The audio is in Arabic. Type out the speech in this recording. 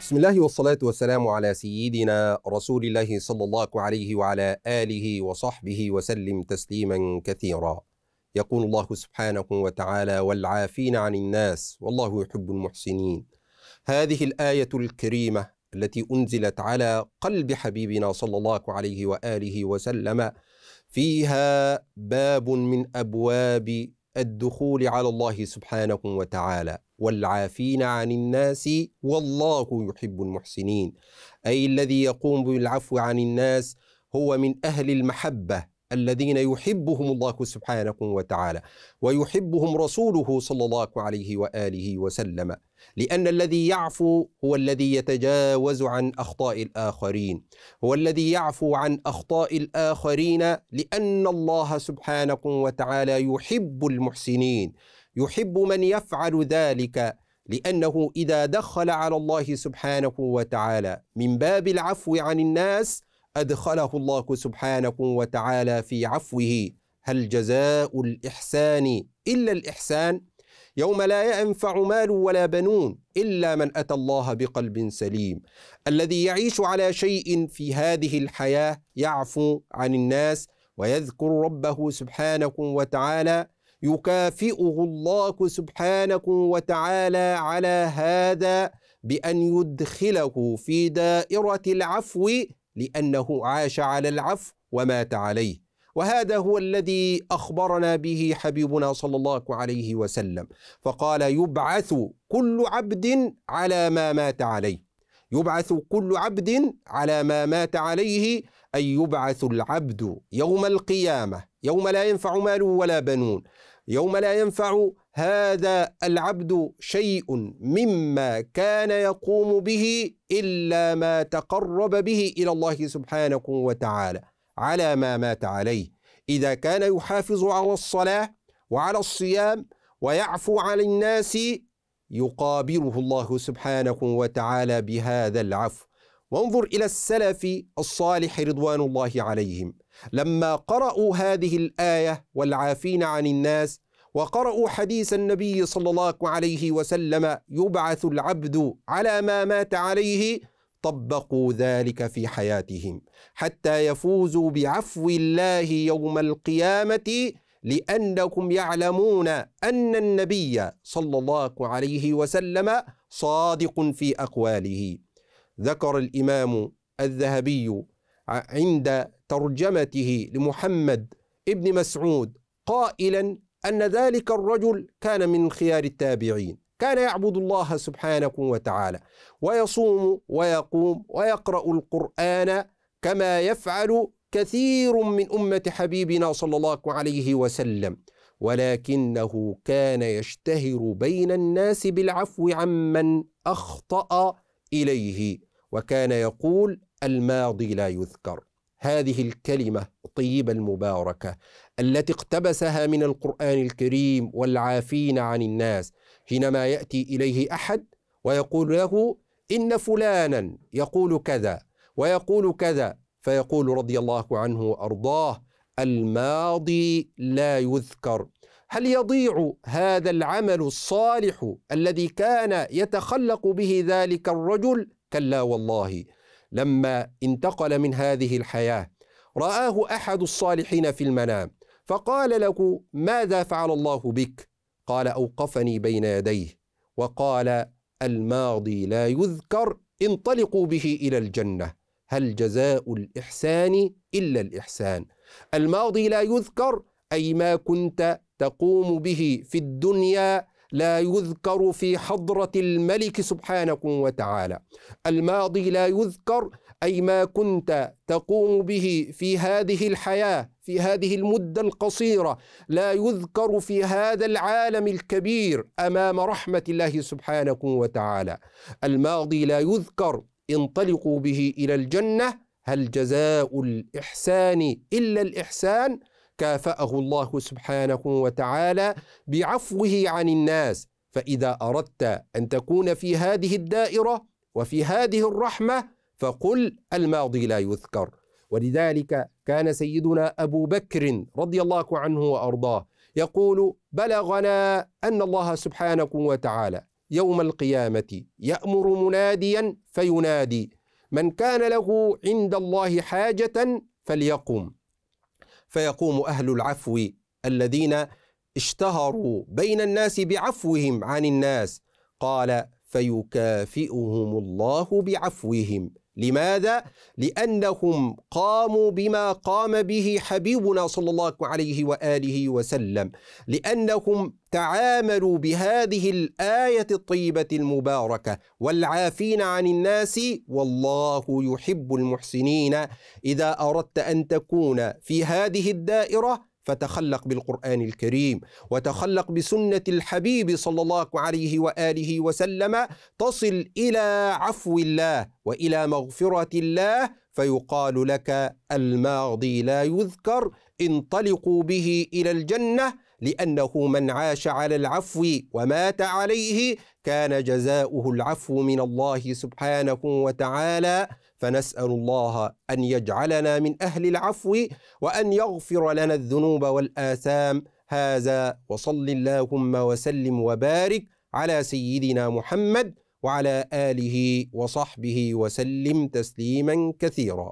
بسم الله والصلاة والسلام على سيدنا رسول الله صلى الله عليه وعلى آله وصحبه وسلم تسليما كثيرا يقول الله سبحانه وتعالى والعافين عن الناس والله يحب المحسنين هذه الآية الكريمة التي أنزلت على قلب حبيبنا صلى الله عليه وآله وسلم فيها باب من أبواب الدخول على الله سبحانه وتعالى والعافين عن الناس والله يحب المحسنين اي الذي يقوم بالعفو عن الناس هو من اهل المحبه الذين يحبهم الله سبحانه وتعالى ويحبهم رسوله صلى الله عليه واله وسلم لان الذي يعفو هو الذي يتجاوز عن اخطاء الاخرين هو الذي يعفو عن اخطاء الاخرين لان الله سبحانه وتعالى يحب المحسنين يحب من يفعل ذلك لانه اذا دخل على الله سبحانه وتعالى من باب العفو عن الناس أدخله الله سبحانه وتعالى في عفوه هل جزاء الإحسان إلا الإحسان يوم لا ينفع مال ولا بنون إلا من أتى الله بقلب سليم الذي يعيش على شيء في هذه الحياة يعفو عن الناس ويذكر ربه سبحانه وتعالى يكافئه الله سبحانه وتعالى على هذا بأن يدخله في دائرة العفو لأنه عاش على العفو ومات عليه وهذا هو الذي أخبرنا به حبيبنا صلى الله عليه وسلم فقال يبعث كل عبد على ما مات عليه يبعث كل عبد على ما مات عليه أي يبعث العبد يوم القيامة يوم لا ينفع مال ولا بنون يوم لا ينفع هذا العبد شيء مما كان يقوم به إلا ما تقرب به إلى الله سبحانه وتعالى على ما مات عليه إذا كان يحافظ على الصلاة وعلى الصيام ويعفو عن الناس يقابله الله سبحانه وتعالى بهذا العفو وانظر إلى السلف الصالح رضوان الله عليهم لما قرأوا هذه الآية والعافين عن الناس وقرأوا حديث النبي صلى الله عليه وسلم يبعث العبد على ما مات عليه طبقوا ذلك في حياتهم حتى يفوزوا بعفو الله يوم القيامة لأنكم يعلمون أن النبي صلى الله عليه وسلم صادق في أقواله ذكر الإمام الذهبي عند ترجمته لمحمد ابن مسعود قائلا أن ذلك الرجل كان من خيار التابعين كان يعبد الله سبحانه وتعالى ويصوم ويقوم ويقرأ القرآن كما يفعل كثير من أمة حبيبنا صلى الله عليه وسلم ولكنه كان يشتهر بين الناس بالعفو عمن أخطأ إليه وكان يقول الماضي لا يذكر هذه الكلمة الطيبة المباركة التي اقتبسها من القرآن الكريم والعافين عن الناس حينما يأتي إليه أحد ويقول له إن فلانا يقول كذا ويقول كذا فيقول رضي الله عنه وأرضاه الماضي لا يذكر هل يضيع هذا العمل الصالح الذي كان يتخلق به ذلك الرجل كلا والله لما انتقل من هذه الحياه راه احد الصالحين في المنام فقال له ماذا فعل الله بك قال اوقفني بين يديه وقال الماضي لا يذكر انطلقوا به الى الجنه هل جزاء الاحسان الا الاحسان الماضي لا يذكر اي ما كنت تقوم به في الدنيا لا يذكر في حضرة الملك سبحانه وتعالى الماضي لا يذكر أي ما كنت تقوم به في هذه الحياة في هذه المدة القصيرة لا يذكر في هذا العالم الكبير أمام رحمة الله سبحانه وتعالى الماضي لا يذكر انطلقوا به إلى الجنة هل جزاء الإحسان إلا الإحسان كافأه الله سبحانه وتعالى بعفوه عن الناس فإذا أردت أن تكون في هذه الدائرة وفي هذه الرحمة فقل الماضي لا يذكر ولذلك كان سيدنا أبو بكر رضي الله عنه وأرضاه يقول بلغنا أن الله سبحانه وتعالى يوم القيامة يأمر مناديا فينادي من كان له عند الله حاجة فليقم فيقوم أهل العفو الذين اشتهروا بين الناس بعفوهم عن الناس قال فيكافئهم الله بعفوهم لماذا؟ لأنهم قاموا بما قام به حبيبنا صلى الله عليه وآله وسلم لأنهم تعاملوا بهذه الآية الطيبة المباركة والعافين عن الناس والله يحب المحسنين إذا أردت أن تكون في هذه الدائرة فتخلق بالقرآن الكريم وتخلق بسنة الحبيب صلى الله عليه وآله وسلم تصل إلى عفو الله وإلى مغفرة الله فيقال لك الماضي لا يذكر انطلقوا به إلى الجنة لأنه من عاش على العفو ومات عليه كان جزاؤه العفو من الله سبحانه وتعالى فنسأل الله أن يجعلنا من أهل العفو وأن يغفر لنا الذنوب والآثام هذا وصل اللهم وسلم وبارك على سيدنا محمد وعلى آله وصحبه وسلم تسليما كثيرا